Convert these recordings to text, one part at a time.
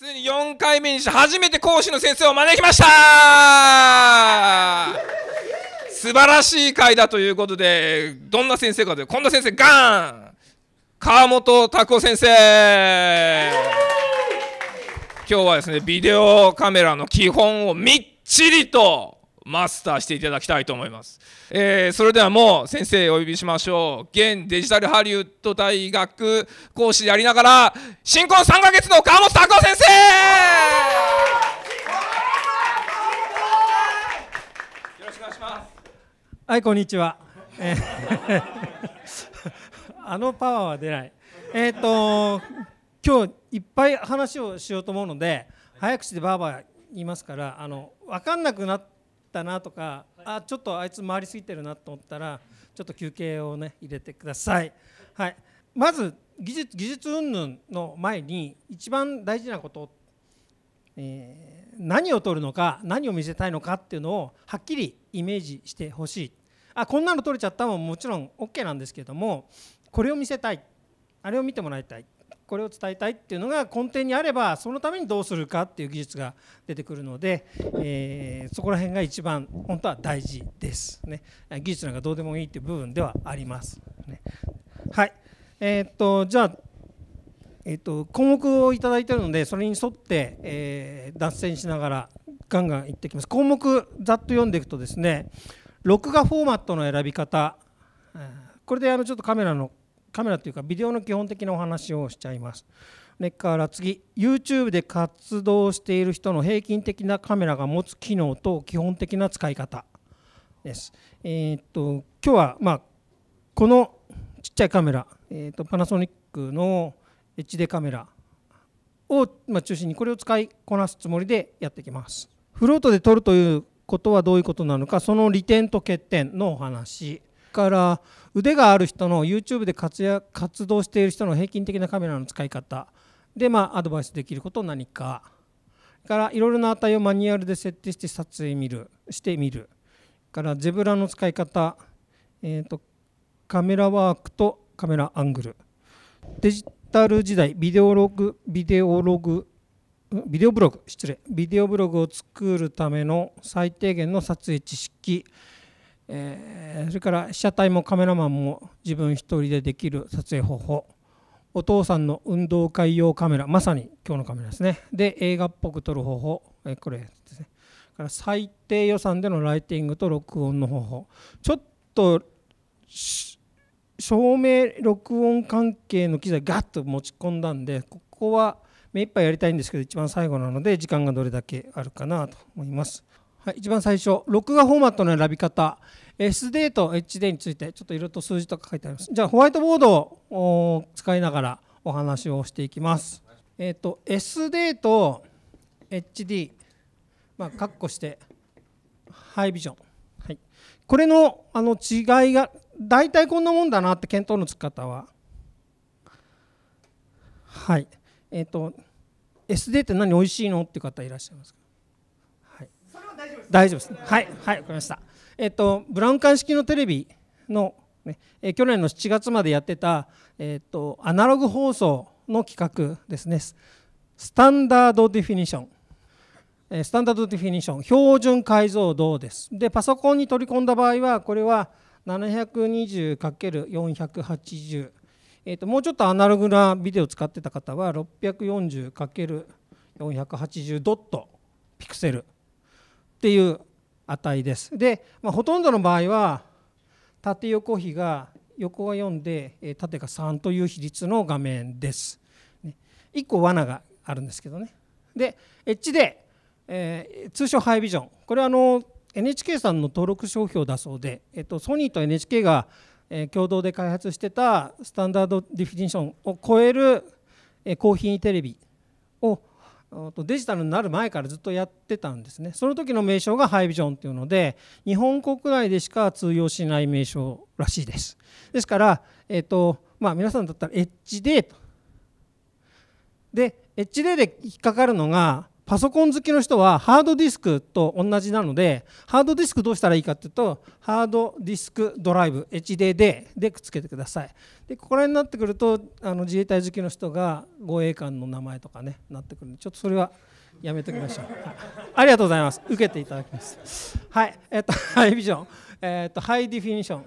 ついに4回目にして初めて講師の先生を招きました素晴らしい回だということでどんな先生かというこんな先生ガーン川本拓夫先生今日はですねビデオカメラの基本をみっちりとマスターしていただきたいと思います、えー、それではもう先生お呼びしましょう現デジタルハリウッド大学講師でありながら新婚3ヶ月の川本拓夫先生よろしくお願いしますはいこんにちは、えあのパワーは出ないえっ、ー、と今日いっぱい話をしようと思うので早口でバーバー言いますからあの分かんなくなってたなとか、あちょっとあいつ回りすぎてるなと思ったらちょっと休憩をね入れてください。はい、まず技術技術云々の前に一番大事なこと、えー、何を取るのか何を見せたいのかっていうのをはっきりイメージしてほしいあこんなの取れちゃったももちろん OK なんですけどもこれを見せたいあれを見てもらいたいこれを伝えたいっていうのが根底にあればそのためにどうするかっていう技術が出てくるので、えー、そこら辺が一番本当は大事ですね技術なんかどうでもいいっていう部分ではあります、ね、はいえー、っとじゃあえっと、項目をいただいてるのでそれに沿って、えー、脱線しながらガンガンいってきます項目ざっと読んでいくとですね録画フォーマットの選び方これであのちょっとカメラのカメラというかビデオの基本的なお話をしちゃいます。でから次 YouTube で活動している人の平均的なカメラが持つ機能と基本的な使い方です。えー、っと今日は、まあ、このちっちゃいカメラ、えー、っとパナソニックの HD カメラを、ま中心にこれを使いこなすつもりでやっていきます。フロートで撮るということはどういうことなのかその利点と欠点のお話から腕がある人の YouTube で活躍活動している人の平均的なカメラの使い方で、まあ、アドバイスできること何かからいろいろな値をマニュアルで設定して撮影見るしてみるからゼブラの使い方、えーと、とカメラワークとカメラアングルデジタル時代ビデオログビデオログビデオブログ失礼ビデオブログを作るための最低限の撮影知識えー、それから被写体もカメラマンも自分一人でできる撮影方法お父さんの運動会用カメラまさに今日のカメラですねで映画っぽく撮る方法、えー、これですねから最低予算でのライティングと録音の方法ちょっと照明録音関係の機材ガッと持ち込んだんでここは目いっぱいやりたいんですけど一番最後なので時間がどれだけあるかなと思います。はい、一番最初、録画フォーマットの選び方、SD と HD について、ちょっといろいろと数字とか書いてあります。じゃあ、ホワイトボードを使いながらお話をしていきます。えっ、ー、と、SD と HD、まあ、括弧して、ハイビジョン。はい、これのあの違いが、大体こんなもんだなって検討のつき方は。はい。えっ、ー、と、SD って何おいしいのっていう方いらっしゃいますか大丈夫ですはいはいわかりましたえっとブラウン管式のテレビの、ね、え去年の7月までやってた、えっと、アナログ放送の企画ですねスタンダードディフィニションスタンダードディフィニション標準解像度ですでパソコンに取り込んだ場合はこれは 720×480、えっともうちょっとアナログなビデオを使ってた方は 640×480 ドットピクセルっていう値です。で、まあ、ほとんどの場合は縦横比が横が4で縦が3という比率の画面です。1個罠があるんですけどね。で、エッジで、えー、通称ハイビジョン。これはあの NHK さんの登録商標だそうで、えっと、ソニーと NHK が共同で開発してたスタンダードディフィニションを超える高品位テレビをデジタルになる前からずっとやってたんですねその時の名称がハイビジョンっていうので日本国内でしか通用しない名称らしいですですから、えーとまあ、皆さんだったらエッジデーとでエッジデーで引っかかるのがパソコン好きの人はハードディスクと同じなのでハードディスクどうしたらいいかっていうとハードディスクドライブ HDD でくっつけてくださいでここら辺になってくるとあの自衛隊好きの人が護衛官の名前とかねなってくるんでちょっとそれはやめておきましょう、ありがとうございます受けていただきますはいえっとハイビジョンえっとハイディフィニション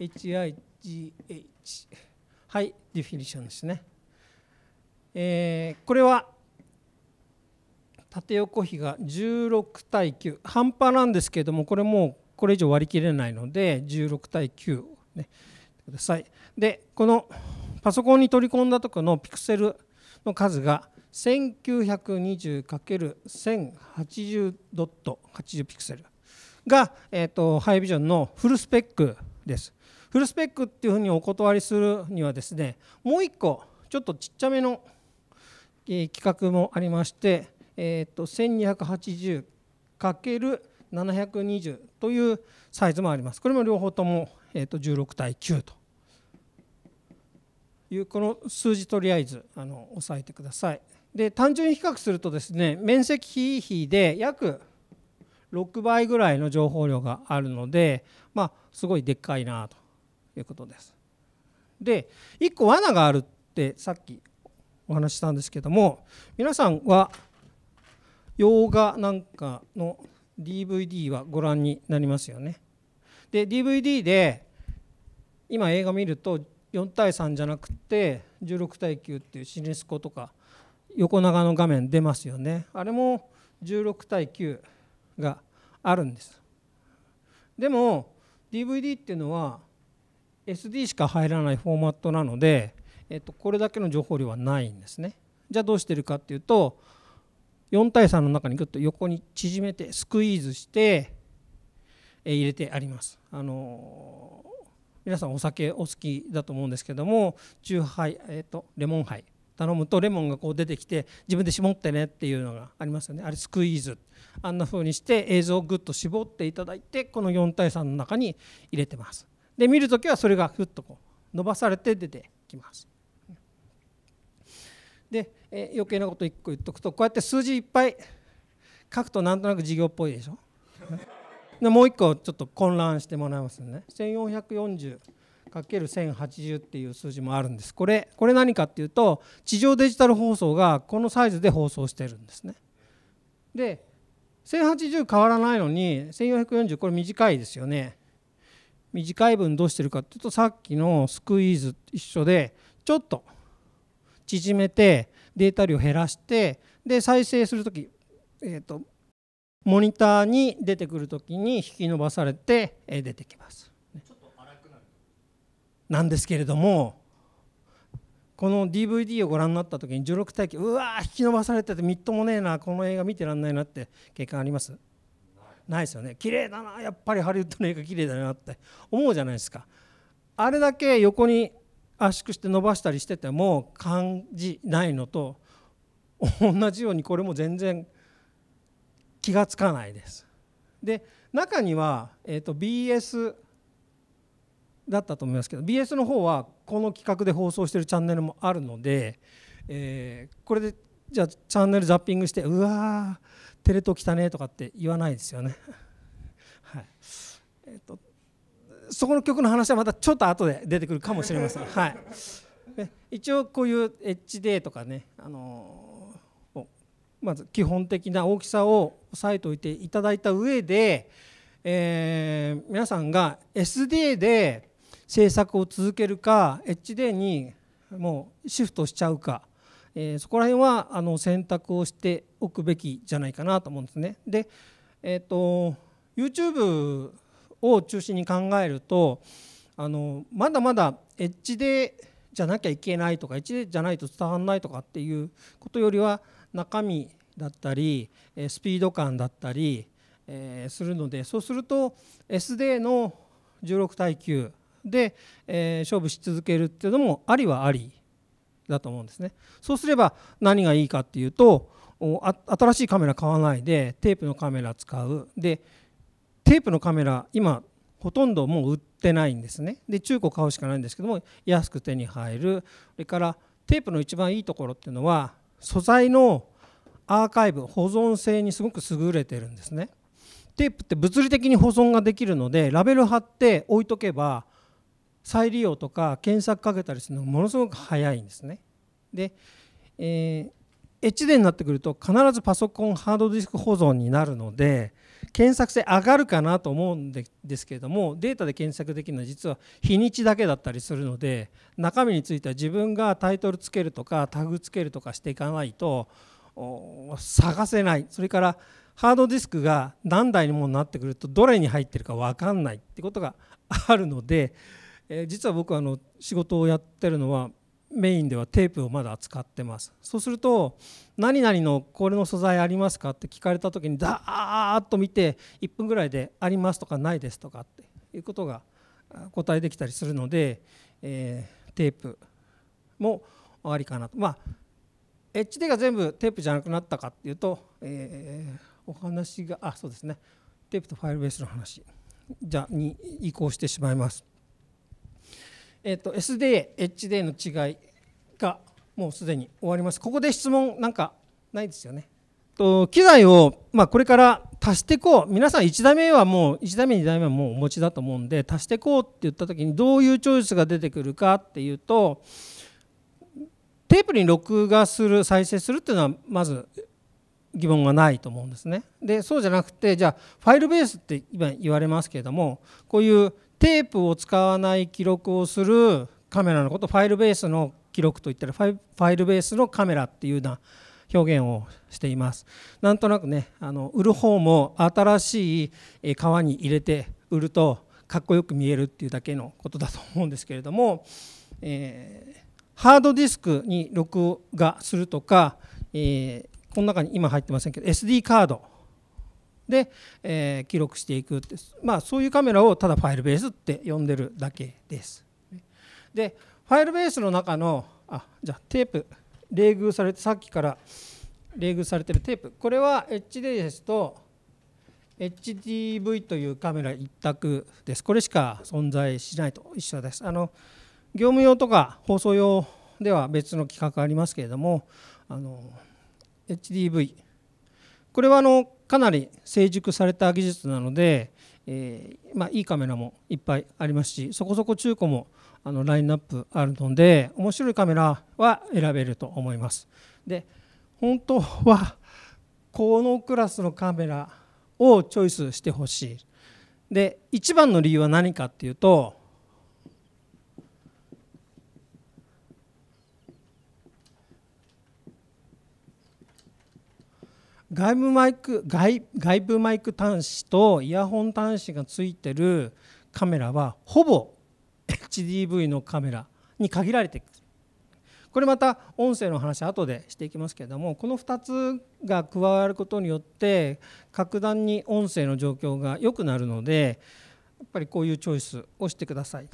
HIGH ハイディフィニションですねえー、これは縦横比が16対9半端なんですけれどもこれもうこれ以上割り切れないので16対9をねくださいでこのパソコンに取り込んだ時のピクセルの数が 1920×1080 ドット80ピクセルが、えーと、とハイビジョンのフルスペックですフルスペックっていうふうにお断りするにはですねもう1個ちょっとちっちゃめの、えー、企画もありましてえー、と 1280×720 というサイズもあります。これも両方とも、えー、と16対9というこの数字とりあえずあの押さえてください。で単純に比較するとですね面積比で約6倍ぐらいの情報量があるのでまあすごいでっかいなということです。で1個罠があるってさっきお話ししたんですけども皆さんは洋画なんかの DVD はご覧になりますよね。で DVD で今映画見ると4対3じゃなくて16対9っていうシネスコとか横長の画面出ますよねあれも16対9があるんですでも DVD っていうのは SD しか入らないフォーマットなので、えっと、これだけの情報量はないんですねじゃあどうしてるかっていうと4対3の中にぐっと横に縮めてスクイーズして入れてあります。あの皆さんお酒お好きだと思うんですけども中杯、えーと、レモン杯頼むとレモンがこう出てきて自分で絞ってねっていうのがありますよねあれスクイーズあんな風にして映像をぐっと絞っていただいてこの4対3の中に入れてますで見るときはそれがふっとこう伸ばされて出てきますえ余計なこと1個言っとくとこうやって数字いっぱい書くとなんとなく事業っぽいでしょ でもう1個ちょっと混乱してもらいますね 1440×1080 っていう数字もあるんですこれこれ何かっていうと地上デジタル放送がこのサイズで放送してるんですねで1080変わらないのに1440これ短いですよね短い分どうしてるかっていうとさっきのスクイーズ一緒でちょっと縮めてデータ量減らしてで再生する時、えーと、モニターに出てくる時に引き伸ばされて出てきます。なんですけれどもこの DVD をご覧になった時に16体験うわ引き伸ばされててみっともねえなこの映画見てらんないなって経験ありますないですよね綺麗だなやっぱりハリウッドの映画綺麗だなって思うじゃないですかあれだけ横に圧縮して伸ばしたりしてても感じないのと同じようにこれも全然気が付かないです。で中には、えーと、BS だったと思いますけど BS の方はこの企画で放送してるチャンネルもあるので、えー、これでじゃあチャンネルザッピングしてうわーテレ東来たねとかって言わないですよね。はいえーとそこの曲の話はまたちょっと後で出てくるかもしれません。はい、一応こういう HD とかね、あのまず基本的な大きさを押さえておいていただいた上で、えー、皆さんが SD で制作を続けるか HD にもうシフトしちゃうか、えー、そこら辺はあの選択をしておくべきじゃないかなと思うんですね。で、えーと YouTube を中心に考えるとあのまだまだエッジでじゃなきゃいけないとかエッジでじゃないと伝わらないとかっていうことよりは中身だったりスピード感だったりするのでそうすると SD の16対9で勝負し続けるっていうのもありはありだと思うんですね。そうすれば何がいいかっていうと新しいカメラ買わないでテープのカメラ使うでテープのカメラ今ほとんどもう売ってないんですねで中古買うしかないんですけども安く手に入るそれからテープの一番いいところっていうのは素材のアーカイブ保存性にすごく優れてるんですねテープって物理的に保存ができるのでラベル貼って置いとけば再利用とか検索かけたりするのがものすごく早いんですねで、えー、エッデになってくると必ずパソコンハードディスク保存になるので検索性上がるかなと思うんですけれどもデータで検索できるのは実は日にちだけだったりするので中身については自分がタイトルつけるとかタグつけるとかしていかないと探せないそれからハードディスクが何台にもなってくるとどれに入ってるか分かんないってことがあるので実は僕はあの仕事をやってるのはメインではテープをまだ扱ってますそうすると何々のこれの素材ありますかって聞かれた時にダーッと見て1分ぐらいでありますとかないですとかっていうことが答えできたりするので、えー、テープもありかなとまあ HD が全部テープじゃなくなったかっていうと、えー、お話があそうですねテープとファイルベースの話じゃに移行してしまいます。えーと、SDA、HDA の違いがもうすでに終わります。ここで質問なんかないですよね。と機材を、まあ、これから足していこう皆さん1台目はもう1台目2台目はもうお持ちだと思うんで足していこうって言った時にどういうチョイスが出てくるかっていうとテープに録画する再生するっていうのはまず疑問がないと思うんですね。でそうじゃなくてじゃあファイルベースって今言われますけれどもこういうテープを使わない記録をするカメラのことファイルベースの記録といったらファイルベースのカメラっていうような表現をしていますなんとなくねあの売る方も新しい革に入れて売るとかっこよく見えるっていうだけのことだと思うんですけれども、えー、ハードディスクに録画するとか、えー、この中に今入ってませんけど SD カードで、えー、記録していくってまあそういうカメラをただファイルベースって呼んでるだけです。でファイルベースの中のあじゃあテープ冷遇されてさっきから冷遇されてるテープこれは h d ですと HDV というカメラ一択です。これしか存在しないと一緒です。あの業務用とか放送用では別の規格ありますけれどもあの HDV これはあのかなり成熟された技術なので、えー、まあ、いいカメラもいっぱいありますしそこそこ中古もあのラインナップあるので面白いカメラは選べると思います。で本当はこのクラスのカメラをチョイスしてほしい。で一番の理由は何かっていうと外部マイク外外部マイク端子とイヤホン端子がついてるカメラはほぼ HDV のカメラに限られていくこれまた音声の話後でしていきますけれどもこの2つが加わることによって格段に音声の状況が良くなるのでやっぱりこういうチョイスをしてください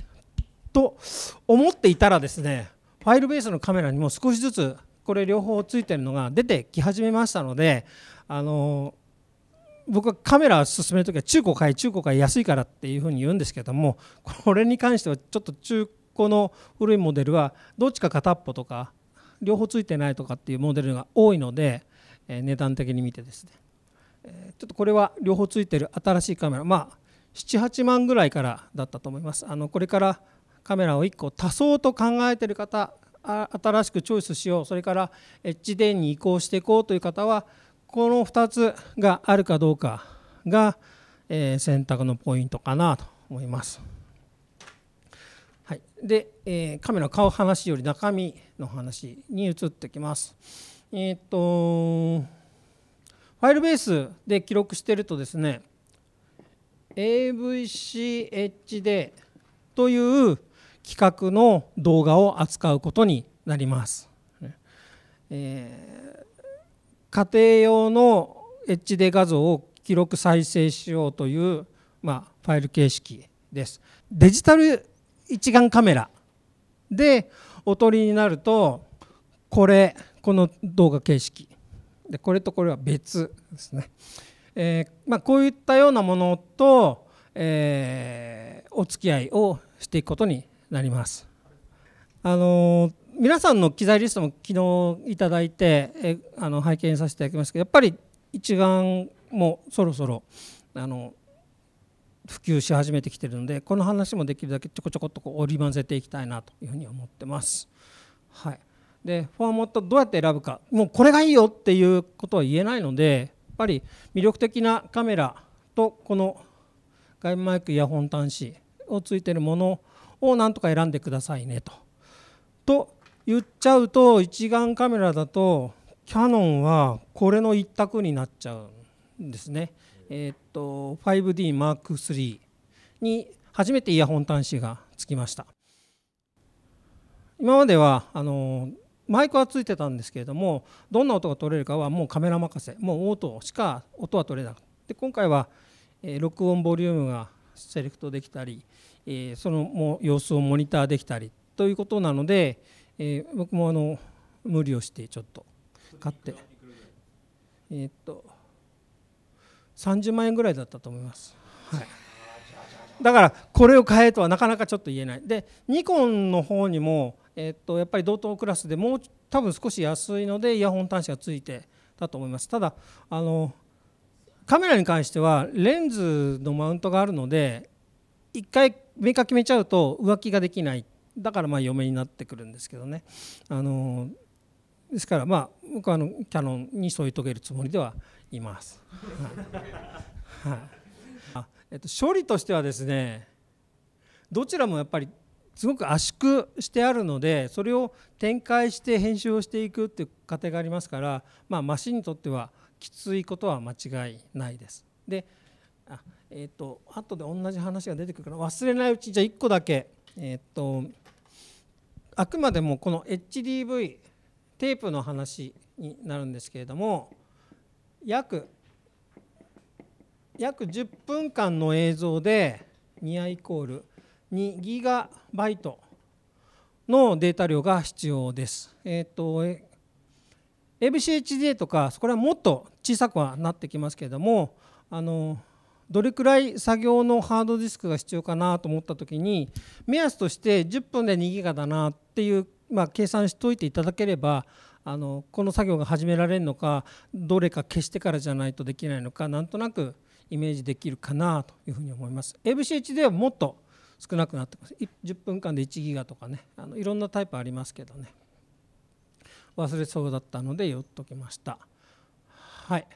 と思っていたらですねファイルベースのカメラにも少しずつこれ両方ついてるのが出てき始めましたのであの僕はカメラを進める時は中古買い中古買い安いからっていうふうに言うんですけどもこれに関してはちょっと中古の古いモデルはどっちか片っぽとか両方ついてないとかっていうモデルが多いので、え値段的に見てですね、えちょっとこれは両方ついてる新しいカメラまあ78万ぐらいからだったと思いますあのこれからカメラを1個足そうと考えてる方新しくチョイスしようそれからエッジデに移行していこうという方はこの2つがあるかどうかが、え選択のポイントかなと思います。はい、で、えカメラ買う話より中身の話に移ってきます。えっ、とファイルベースで記録してるとですね AVCHD という企画の動画を扱うことになります。えー、家庭用の HD 画像を記録再生しようという、まあ、ファイル形式です。デジタル一眼カメラでおとりになるとこれこの動画形式でこれとこれは別ですね、えー、まあ、こういったようなものと、えー、お付き合いをしていくことになります。あの皆さんの機材リストも昨日いただいてえあの拝見させていただきましたけどやっぱり一眼もそろそろあの普及し始めてきてるのでこの話もできるだけちょこちょこっとこう織り交ぜていきたいなというふうに思ってます。はい、でフォアモットどうやって選ぶかもうこれがいいよっていうことは言えないのでやっぱり魅力的なカメラとこの外部マイクイヤホン端子をついてるものををなんとか選んでくださいねと。と言っちゃうと一眼カメラだとキヤノンはこれの一択になっちゃうんですね。えー、っと 5DM3 に初めてイヤホン端子がつきました。今まではあのマイクはついてたんですけれどもどんな音が取れるかはもうカメラ任せもうオートしか音は取れなくて今回は録音ボリュームがセレクトできたり、えその様子をモニターできたりということなので、え僕もあの無理をしてちょっと買って、えっと30万円ぐらいだったと思います。はいだからこれを買えとはなかなかちょっと言えないでニコンの方にも、えっと、やっぱり同等クラスでもう多分少し安いのでイヤホン端子がついてたと思いますただあのカメラに関してはレンズのマウントがあるので1回メーカー決めちゃうと浮気ができないだからまあ嫁になってくるんですけどねあのですからまあ僕はあのキャノンに添い遂げるつもりではいます。はい、はい、あえっと、処理としてはですねどちらもやっぱりすごく圧縮してあるのでそれを展開して編集をしていくっていう過程がありますから、まあ、マシンにとってはきついことは間違いないです。であえーと、後で同じ話が出てくるから忘れないうちじゃあ1個だけ、えーと、あくまでもこの HDV テープの話になるんですけれども約約10分間の映像でニアイコール2ギガバイトのデータ量が必要です。えーと ABCHDA とかこれはもっと小さくはなってきますけれどもあのどれくらい作業のハードディスクが必要かなと思った時に目安として10分で2ギガだなっていう、まあ、計算しておいていただければあのこの作業が始められるのかどれか消してからじゃないとできないのかなんとなくイメージできるかなというふうに思います。ABCH d はもっと少なくなってます。10分間で1ギガとかねあのいろんなタイプありますけどね。忘れそうだったので寄っときました。はい